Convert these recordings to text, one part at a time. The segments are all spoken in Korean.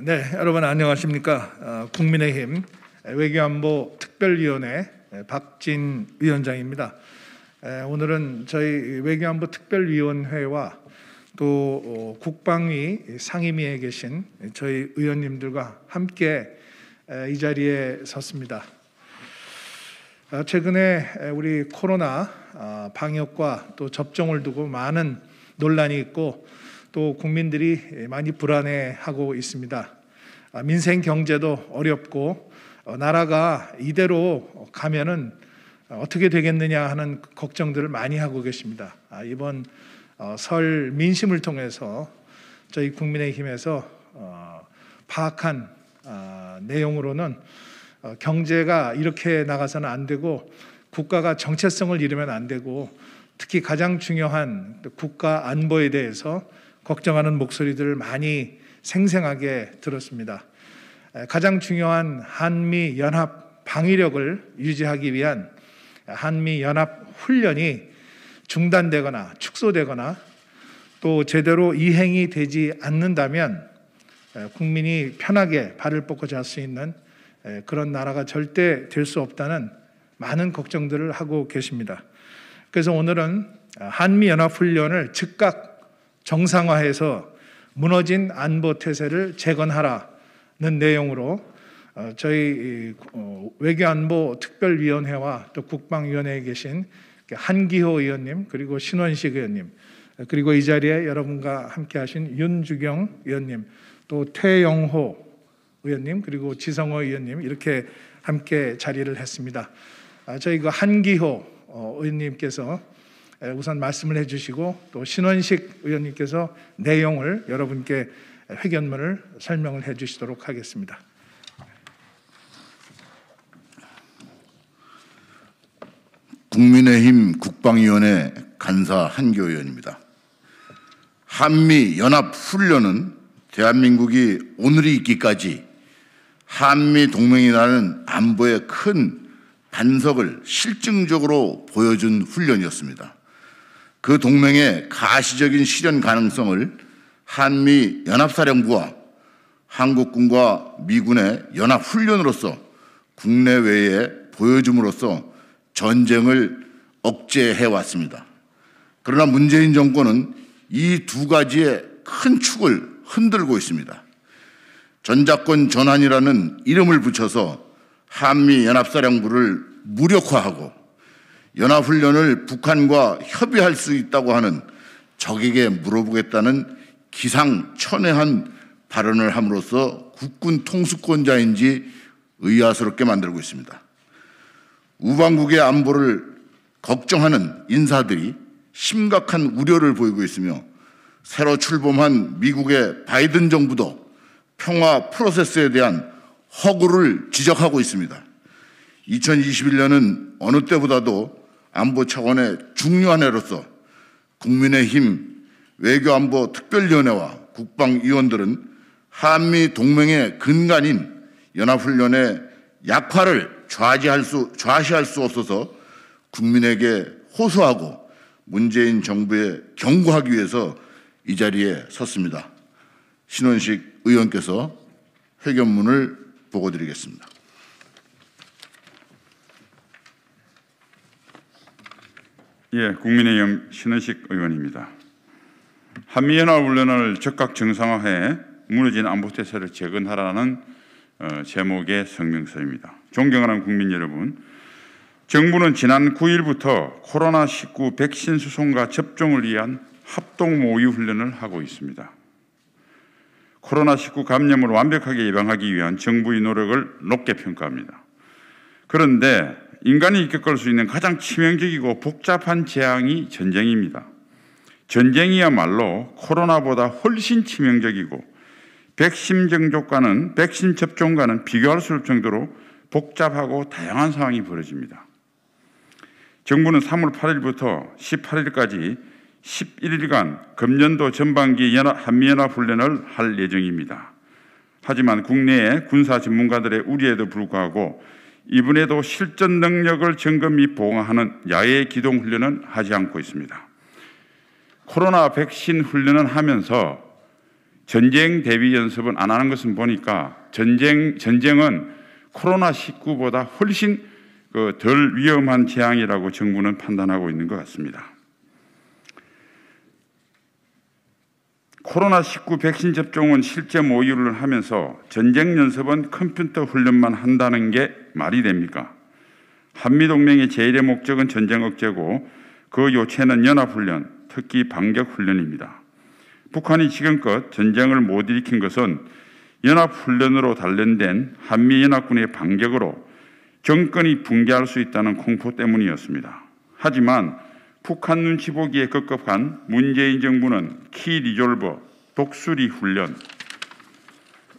네, 여러분 안녕하십니까? 아, 국민의힘 외교안보 특별위원회 박진 위원장입니다. 오늘은 저희 외교안보 특별위원회와 또 어, 국방위 상임위에 계신 저희 의원님들과 함께 이 자리에 섰습니다. 아, 최근에 우리 코로나 아, 방역과 또 접종을 두고 많은 논란이 있고 또 국민들이 많이 불안해하고 있습니다. 아, 민생 경제도 어렵고 어, 나라가 이대로 가면은 어떻게 되겠느냐 하는 걱정들을 많이 하고 계십니다. 아, 이번 어, 설 민심을 통해서 저희 국민의힘에서 어, 파악한 아, 내용으로는 경제가 이렇게 나가서는 안 되고 국가가 정체성을 잃으면 안 되고 특히 가장 중요한 국가 안보에 대해서 걱정하는 목소리들을 많이 생생하게 들었습니다. 가장 중요한 한미 연합 방위력을 유지하기 위한 한미 연합 훈련이 중단되거나 축소되거나 또 제대로 이행이 되지 않는다면 국민이 편하게 발을 뻗고 잘 수 있는 그런 나라가 절대 될 수 없다는 많은 걱정들을 하고 계십니다. 그래서 오늘은 한미연합훈련을 즉각 정상화해서 무너진 안보 태세를 재건하라는 내용으로 어, 저희 어, 외교안보 특별위원회와 또 국방위원회에 계신 한기호 의원님 그리고 신원식 의원님 그리고 이 자리에 여러분과 함께하신 윤주경 의원님 또 태영호 의원님 그리고 지성호 의원님 이렇게 함께 자리를 했습니다. 아, 저희 그 한기호 어, 의원님께서 우선 말씀을 해주시고 또 신원식 의원님께서 내용을 여러분께 회견문을 설명을 해주시도록 하겠습니다. 국민의힘 국방위원회 간사 한교 의원입니다. 한미 연합 훈련은 대한민국이 오늘이 있기까지 한미 동맹이라는 안보의 큰 반석을 실증적으로 보여준 훈련이었습니다. 그 동맹의 가시적인 실현 가능성을 한미 연합사령부와 한국군과 미군의 연합 훈련으로서 국내외에 보여줌으로써 전쟁을 억제해 왔습니다. 그러나 문재인 정권은 이 두 가지의 큰 축을 흔들고 있습니다. 전자권 전환이라는 이름을 붙여서 한미 연합사령부를 무력화하고 연합훈련을 북한과 협의할 수 있다고 하는 적에게 물어보겠다는 기상천외한 발언을 함으로써 국군 통수권자인지 의아스럽게 만들고 있습니다. 우방국의 안보를 걱정하는 인사들이 심각한 우려를 보이고 있으며 새로 출범한 미국의 바이든 정부도 평화 프로세스에 대한 허구를 지적하고 있습니다. 2021년은 어느 때보다도 안보 차원의 중요한 해로서 국민의힘 외교안보 특별위원회와 국방위원들은 한미 동맹의 근간인 연합훈련의 약화를 좌지할 수, 좌시할 수 없어서 국민에게 호소하고 문재인 정부에 경고하기 위해서 이 자리에 섰습니다. 신원식 의원께서 회견문을 보고 드리겠습니다. 예, 국민의힘 신은식 의원입니다. 한미연합훈련을 적각 정상화해 무너진 안보 태세를 재건하라는 어, 제목의 성명서입니다. 존경하는 국민 여러분, 정부는 지난 9일부터 코로나19 백신 수송과 접종을 위한 합동 모의 훈련을 하고 있습니다. 코로나19 감염을 완벽하게 예방하기 위한 정부의 노력을 높게 평가합니다. 그런데 인간이 겪을 수 있는 가장 치명적이고 복잡한 재앙이 전쟁입니다. 전쟁이야말로 코로나보다 훨씬 치명적이고 백신 정족과는 백신 접종과는 비교할 수 없을 정도로 복잡하고 다양한 상황이 벌어집니다. 정부는 3월 8일부터 18일까지 11일간 금년도 전반기 한미연합훈련을 할 예정입니다. 하지만 국내의 군사 전문가들의 우려에도 불구하고 이분에도 실전 능력을 점검히 보강하는 야외 기동 훈련은 하지 않고 있습니다. 코로나 백신 훈련은 하면서 전쟁 대비 연습은 안 하는 것은 보니까 전쟁 전쟁은 코로나 19보다 훨씬 그 덜 위험한 재앙이라고 정부는 판단하고 있는 것 같습니다. 코로나19 백신 접종은 실제 모의를 하면서 전쟁 연습은 컴퓨터 훈련만 한다는 게 말이 됩니까? 한미동맹의 제일의 목적은 전쟁 억제고 그 요체는 연합훈련, 특히 반격훈련입니다. 북한이 지금껏 전쟁을 못 일으킨 것은 연합훈련으로 단련된 한미연합군의 반격으로 정권이 붕괴할 수 있다는 공포 때문이었습니다. 하지만 북한 눈치 보기에 급급한 문재인 정부는 키 리졸버, 독수리 훈련,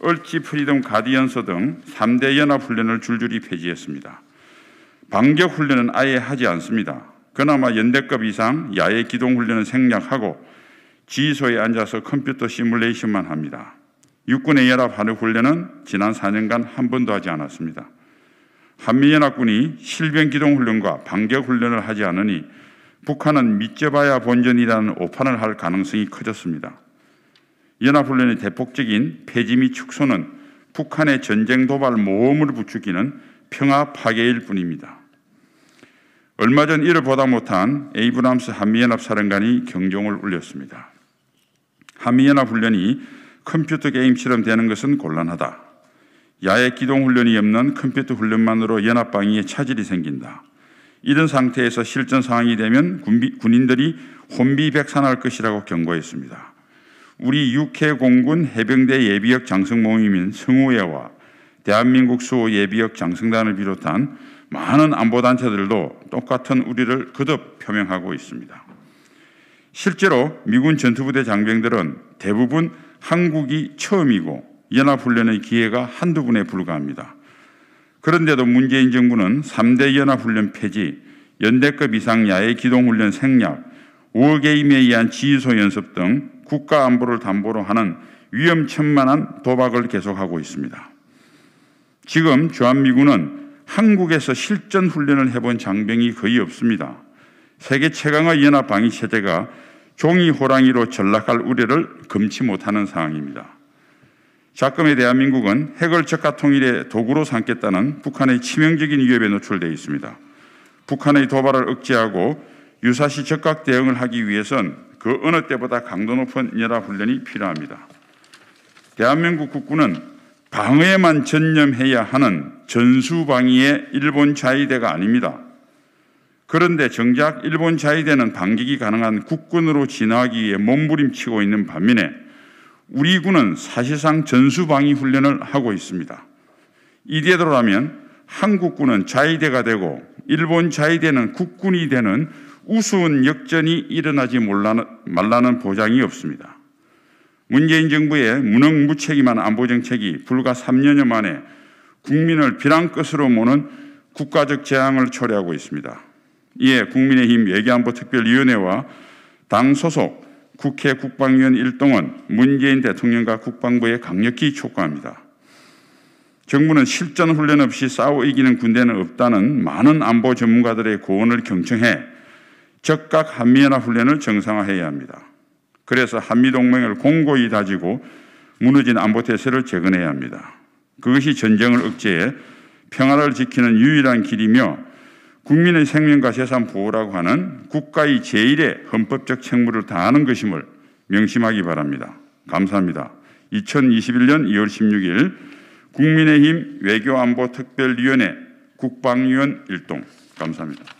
얼지 프리덤 가디언서 등 3대 연합 훈련을 줄줄이 폐지했습니다. 반격 훈련은 아예 하지 않습니다. 그나마 연대급 이상 야외 기동 훈련은 생략하고 지휘소에 앉아서 컴퓨터 시뮬레이션만 합니다. 육군의 연합 한우 훈련은 지난 4년간 한 번도 하지 않았습니다. 한미연합군이 실병 기동 훈련과 반격 훈련을 하지 않으니 북한은 믿져봐야 본전이라는 오판을 할 가능성이 커졌습니다. 연합훈련의 대폭적인 폐지 및 축소는 북한의 전쟁 도발 모험을 부추기는 평화 파괴일 뿐입니다. 얼마 전 이를 보다 못한 에이브람스 한미연합사령관이 경종을 울렸습니다. 한미연합훈련이 컴퓨터 게임처럼 되는 것은 곤란하다. 야외 기동훈련이 없는 컴퓨터 훈련만으로 연합방위에 차질이 생긴다. 이런 상태에서 실전 상황이 되면 군인들이 혼비백산할 것이라고 경고했습니다. 우리 육해 공군 해병대 예비역 장성 모임인 승우회와 대한민국 수호 예비역 장성단을 비롯한 많은 안보단체들도 똑같은 우리를 거듭 표명하고 있습니다. 실제로 미군 전투부대 장병들은 대부분 한국이 처음이고 연합훈련의 기회가 한두 분에 불과합니다. 그런데도 문재인 정부는 3대 연합훈련 폐지, 연대급 이상 야외 기동훈련 생략, 오게임에 의한 지휘소 연습 등 국가 안보를 담보로 하는 위험천만한 도박을 계속하고 있습니다. 지금 주한미군은 한국에서 실전 훈련을 해본 장병이 거의 없습니다. 세계 최강의 연합 방위체제가 종이 호랑이로 전락할 우려를 금치 못하는 상황입니다. 작금의 대한민국은 핵을 적과 통일의 도구로 삼겠다는 북한의 치명적인 위협에 노출되어 있습니다. 북한의 도발을 억제하고 유사시 적각 대응을 하기 위해선 그 어느 때보다 강도 높은 연합훈련이 필요합니다. 대한민국 국군은 방어에만 전념해야 하는 전수방위의 일본 자위대가 아닙니다. 그런데 정작 일본 자위대는 반격이 가능한 국군으로 진화하기 위해 몸부림치고 있는 반면에 우리 군은 사실상 전수방위 훈련을 하고 있습니다. 이대로라면 한국군은 자위대가 되고 일본 자위대는 국군이 되는 우스운 역전이 일어나지 말라는 보장이 없습니다. 문재인 정부의 무능무책임한 안보정책이 불과 3년여 만에 국민을 비난 것으로 모는 국가적 재앙을 초래하고 있습니다. 이에 국민의힘 외교안보특별위원회와 당 소속 국회 국방위원 일동은 문재인 대통령과 국방부에 강력히 촉구합니다. 정부는 실전 훈련 없이 싸워 이기는 군대는 없다는 많은 안보 전문가들의 고언을 경청해 적각 한미연합 훈련을 정상화해야 합니다. 그래서 한미동맹을 공고히 다지고 무너진 안보 태세를 재건해야 합니다. 그것이 전쟁을 억제해 평화를 지키는 유일한 길이며 국민의 생명과 재산 보호라고 하는 국가의 제1의 헌법적 책무를 다하는 것임을 명심하기 바랍니다. 감사합니다. 2021년 2월 16일 국민의힘 외교안보특별위원회 국방위원 일동 감사합니다.